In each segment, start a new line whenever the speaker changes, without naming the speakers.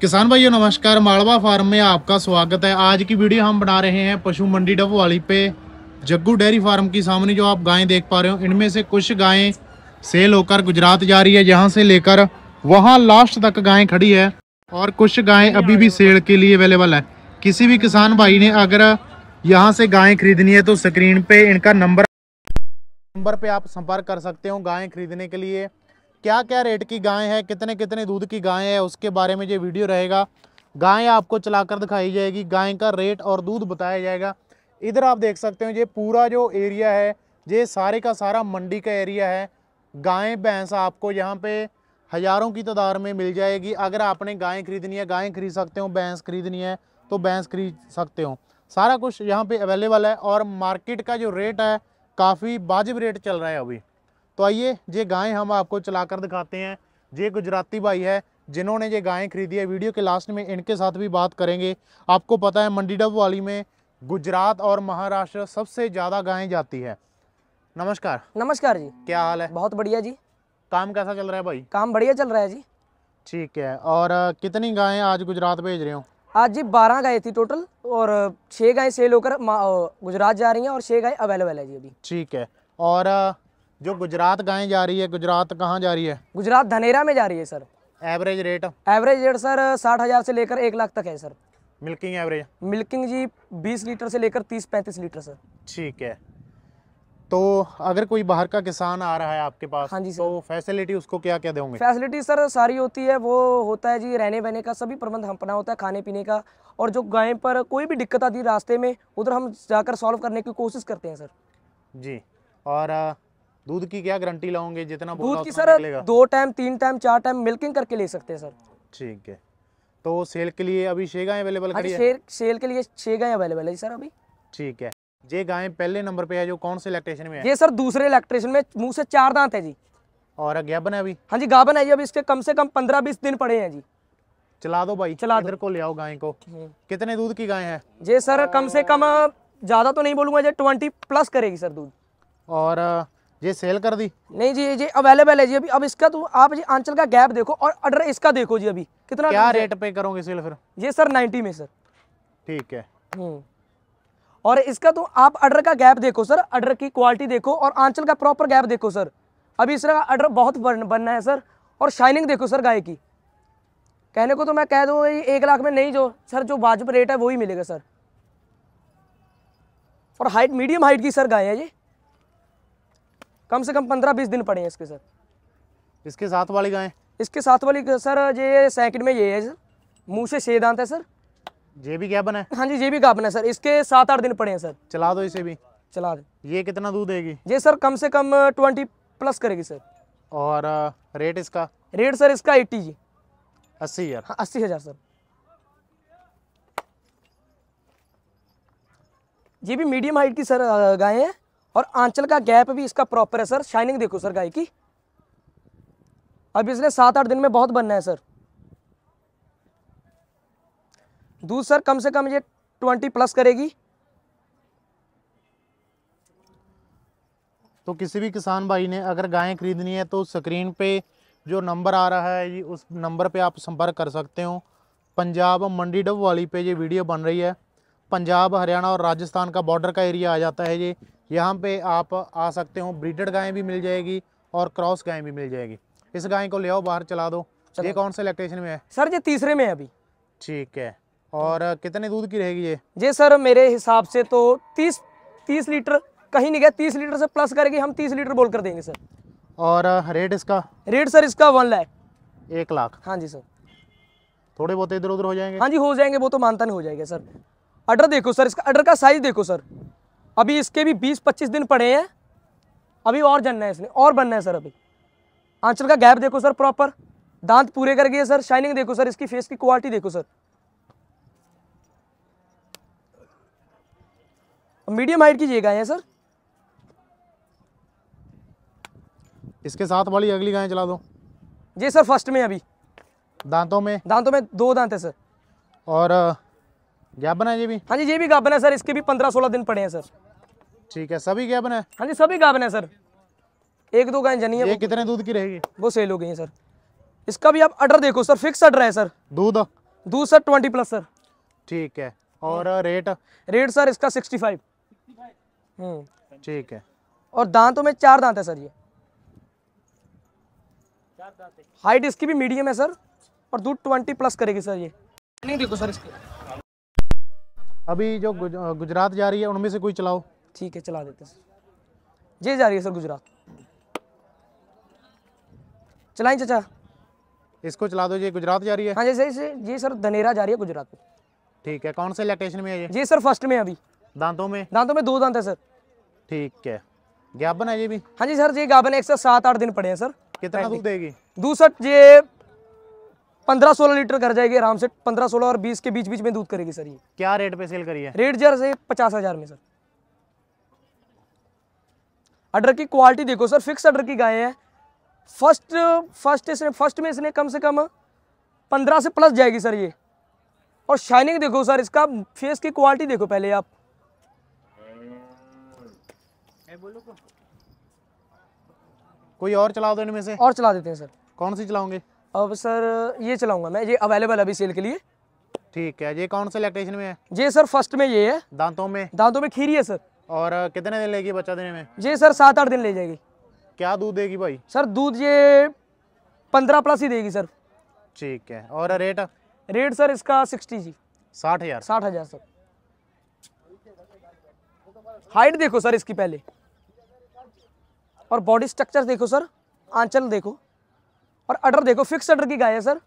किसान भाइयों नमस्कार मालवा फार्म में आपका स्वागत है आज की वीडियो हम बना रहे हैं पशु मंडी डब वाली पे जग्गू डेयरी फार्म के सामने जो आप गायें देख पा रहे हो इनमें से कुछ गायें सेल होकर गुजरात जा रही है जहां से लेकर वहां लास्ट तक गायें खड़ी है और कुछ गायें अभी भी सेल के लिए अवेलेबल है किसी भी किसान भाई ने अगर यहाँ से गायें खरीदनी है तो स्क्रीन पे इनका नंबर नंबर पे आप संपर्क कर सकते हो गायें खरीदने के लिए क्या क्या रेट की गाय है कितने कितने दूध की गाय है उसके बारे में ये वीडियो रहेगा गाय आपको चलाकर दिखाई जाएगी गाय का रेट और दूध बताया जाएगा इधर आप देख सकते हो ये पूरा जो एरिया है ये सारे का सारा मंडी का एरिया है गाय भैंस आपको यहाँ पे हज़ारों की तादाद में मिल जाएगी अगर आपने गायें खरीदनी है गायें खरीद सकते हो भैंस खरीदनी है तो भैंस खरीद सकते हो सारा कुछ यहाँ पे अवेलेबल है और मार्केट का जो रेट है काफ़ी वाजिब रेट चल रहा है अभी तो आइए ये गायें हम आपको चला कर दिखाते हैं ये गुजराती भाई है जिन्होंने ये गायें खरीदी है वीडियो के लास्ट में इनके साथ भी बात करेंगे आपको पता है मंडी डब वाली में गुजरात और महाराष्ट्र सबसे ज़्यादा गायें जाती है नमस्कार नमस्कार जी क्या हाल है बहुत बढ़िया जी काम कैसा चल रहा है
भाई काम बढ़िया चल रहा है जी ठीक है और कितनी गायें आज गुजरात भेज रहे हो आज जी बारह गाय थी टोटल और छः गाय सेल होकर गुजरात जा रही हैं और छः गाय अवेलेबल है जी अभी ठीक है और जो गुजरात गाय जा रही है गुजरात कहाँ जा रही है गुजरात धनेरा में जा रही है sir average rate average rate sir साठ हज़ार से लेकर एक लाख तक है सर मिल्किंग एवरेज मिल्किंग जी बीस लीटर से लेकर तीस पैंतीस लीटर सर ठीक है
तो अगर कोई बाहर का किसान आ रहा है आपके पास हाँ जी तो सर। तो फैसिलिटी उसको क्या क्या देंगे
फैसिलिटी सर सारी होती है वो होता है जी रहने बहने का सभी प्रबंध हम अपना होता है खाने पीने का और जो गाय पर कोई भी दिक्कत आती है रास्ते में उधर हम जाकर सॉल्व करने की कोशिश करते हैं सर
जी और दूध की क्या गारंटी लाओगे जितना दूध की सर दो
टाइम तीन टाइम चार टाइम मिल्किंग करके ले सकते हैं सर ठीक है
तो सेल के लिए अभी छह गाय
अवेलेबल है सेल के लिए छह गाय अवेलेबल है सर अभी ठीक है ये गाय पहले नंबर पे
है जो कौन से इलेक्ट्रेशन में है ये सर
दूसरे इलेक्ट्रेशन में मुंह से चार दांत है जी और गाबन है अभी हाँ जी गाबन है जी अभी इसके कम से कम पंद्रह बीस दिन पड़े हैं जी चला दो भाई चला इधर को ले आओ गाय को हम्म। कितने दूध की गाय है जी सर कम से कम ज्यादा तो नहीं बोलूंगा जी ट्वेंटी प्लस करेगी सर दूध और ये सेल कर दी नहीं जी जी अवेलेबल है जी अभी अब इसका तो आप जी आंचल का गैप देखो और अडर इसका देखो जी अभी कितना क्या रेट पे करोगे सेल फिर ये सर नाइन्टी में सर ठीक है हम्म। और इसका तो आप अर्डर का गैप देखो सर अर्डर की क्वालिटी देखो और आंचल का प्रॉपर गैप देखो सर अभी इस का अर्डर बहुत बन, बनना है सर और शाइनिंग देखो सर गाय की कहने को तो मैं कह दूँगा ये एक लाख में नहीं जो सर जो वाजिब रेट है वही मिलेगा सर और हाइट मीडियम हाइट की सर गाय है ये कम से कम पंद्रह बीस दिन पड़े हैं इसके सर इसके साथ वाली गाय इसके साथ वाली सर ये सैकड़ में ये है सर मुँह से छे दांत है सर ये भी क्या बना है हाँ जी ये भी क्या बना है सर इसके सात आठ दिन पड़े हैं सर चला दो इसे भी चला दो ये कितना दूध देगी ये सर कम से कम ट्वेंटी प्लस करेगी सर और रेट इसका रेट सर इसका एट्टी जी अस्सी हज़ार हाँ अस्सी हज़ार सर ये भी मीडियम हाइट की सर गाय है और आंचल का गैप भी इसका प्रॉपर है सर शाइनिंग देखो सर गाय की अब इसने सात आठ दिन में बहुत बनना है सर दूध सर कम से कम ये ट्वेंटी प्लस करेगी
तो किसी भी किसान भाई ने अगर गायें खरीदनी है तो स्क्रीन पे जो नंबर आ रहा है ये उस नंबर पे आप संपर्क कर सकते हो पंजाब मंडी डब वाली पे ये वीडियो बन रही है पंजाब हरियाणा और राजस्थान का बॉर्डर का एरिया आ जाता है ये यहाँ पे आप आ सकते हो ब्रीडेड गायें भी मिल जाएगी और क्रॉस गायें भी मिल जाएगी इस गाय को ले आओ बाहर चला दो ये कौन से लैक्टेशन में है सर ये तीसरे में है अभी ठीक है
और कितने दूध की रहेगी ये जी सर मेरे हिसाब से तो तीस तीस लीटर कहीं नहीं गया तीस लीटर से प्लस करके हम तीस लीटर बोल कर देंगे सर
और रेट इसका
रेट सर इसका वन लाख एक लाख हाँ जी सर थोड़े बहुत इधर उधर हो जाएंगे हाँ जी हो जाएंगे वो तो मानता नहीं हो जाएगा सर अडर देखो सर इसका अडर का साइज देखो सर अभी इसके भी बीस पच्चीस दिन पड़े हैं अभी और जनना है इसने और बनना है सर अभी आंचल का गैप देखो सर प्रॉपर दांत पूरे कर गए सर शाइनिंग देखो सर इसकी फेस की क्वालिटी देखो सर मीडियम हाइट की ये गाय है सर
इसके साथ वाली अगली गाय चला दो
जी सर फर्स्ट में अभी दांतों में दांतों में दो दांत है सर और गैबन है ये भी हाँ जी ये भी गाबन है सर इसके भी पंद्रह सोलह दिन पड़े हैं सर ठीक है सभी गैबन है हाँ जी सभी गाबन है सर एक दो गाय जनी है कितने दूध की रहेगी वो सेल हो गई है सर इसका भी आप ऑर्डर देखो सर फिक्स ऑर्डर है सर दूध दूध सर ट्वेंटी प्लस सर ठीक है और रेट रेट सर इसका सिक्सटी हम्म। फाइव ठीक है और दांतों में चार दांत है सर ये हाइट इसकी भी मीडियम है सर और दूध ट्वेंटी प्लस करेगी सर ये नहीं देखो सर इसकी अभी जो गुजरात जा रही है उनमें से कोई चलाओ ठीक है चला देते
सर
ये जा रही है सर गुजरात चलाएं चाचा इसको चला दो ये गुजरात जा रही है हाँ जी सर ये सर धनेरा जा रही है गुजरात ठीक है कौन से लैक्टेशन में है ये जी सर फर्स्ट में अभी दांतों में दांतों में दो दांत है सर ठीक है गाबन है ये भी हाँ जी सर ये गाबन एक सौ सात आठ दिन पड़े हैं सर कितना दूध देगी दूसरा ये पंद्रह सोलह लीटर कर जाएगी आराम से पंद्रह सोलह और बीस के बीच बीच में दूध करेगी सर ये क्या रेट पे सेल करिए रेट जर से पचास हजार में सर अडर की क्वालिटी देखो सर फिक्स अडर की गाय है फर्स्ट फर्स्ट इसने फर्स्ट में इसने कम से कम पंद्रह से प्लस जाएगी सर ये और शाइनिंग देखो सर इसका फेस की क्वालिटी देखो पहले आप कोई और चला दो इनमें से और चला देते हैं सर कौन सी चलाओगे अब सर ये चलाऊंगा मैं ये अवेलेबल अभी सेल के लिए ठीक है ये कौन से इलेक्ट्रेशन में है ये सर फर्स्ट में ये है दांतों में दांतों में खीरी है सर और कितने दिन लेगी बच्चा देने में जी सर सात आठ दिन ले जाएगी क्या दूध देगी भाई सर दूध ये पंद्रह प्लस ही देगी सर ठीक है और रेट रेट सर इसका सिक्सटी जी साठ हजार साठ हजार सर हाइट देखो सर इसकी पहले और बॉडी स्ट्रक्चर देखो सर आंचल देखो और अडर देखो फिक्स अडर की गाय है सर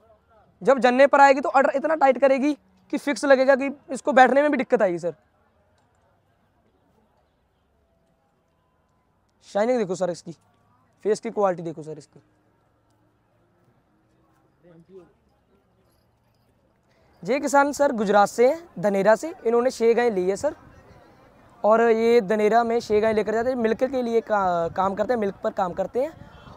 जब जन्ने पर आएगी तो अडर इतना टाइट करेगी कि फिक्स लगेगा कि इसको बैठने में भी दिक्कत आएगी सर शाइनिंग देखो सर इसकी फेस की क्वालिटी देखो सर इसकी ये किसान सर गुजरात से हैं धनेरा से इन्होंने छः गाय ली है सर और ये धनेरा में छः गाय लेकर जाते हैं मिल्क के लिए का, काम करते हैं मिल्क पर काम करते हैं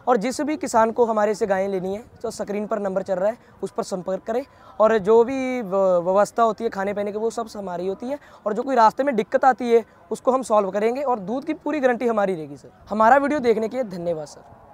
और जिस भी किसान को हमारे से गायें लेनी है तो स्क्रीन पर नंबर चल रहा है उस पर संपर्क करें और जो भी व्यवस्था होती है खाने पीने की वो सब हमारी होती है और जो कोई रास्ते में दिक्कत आती है उसको हम सॉल्व करेंगे और दूध की पूरी गारंटी हमारी रहेगी सर हमारा वीडियो देखने के लिए धन्यवाद सर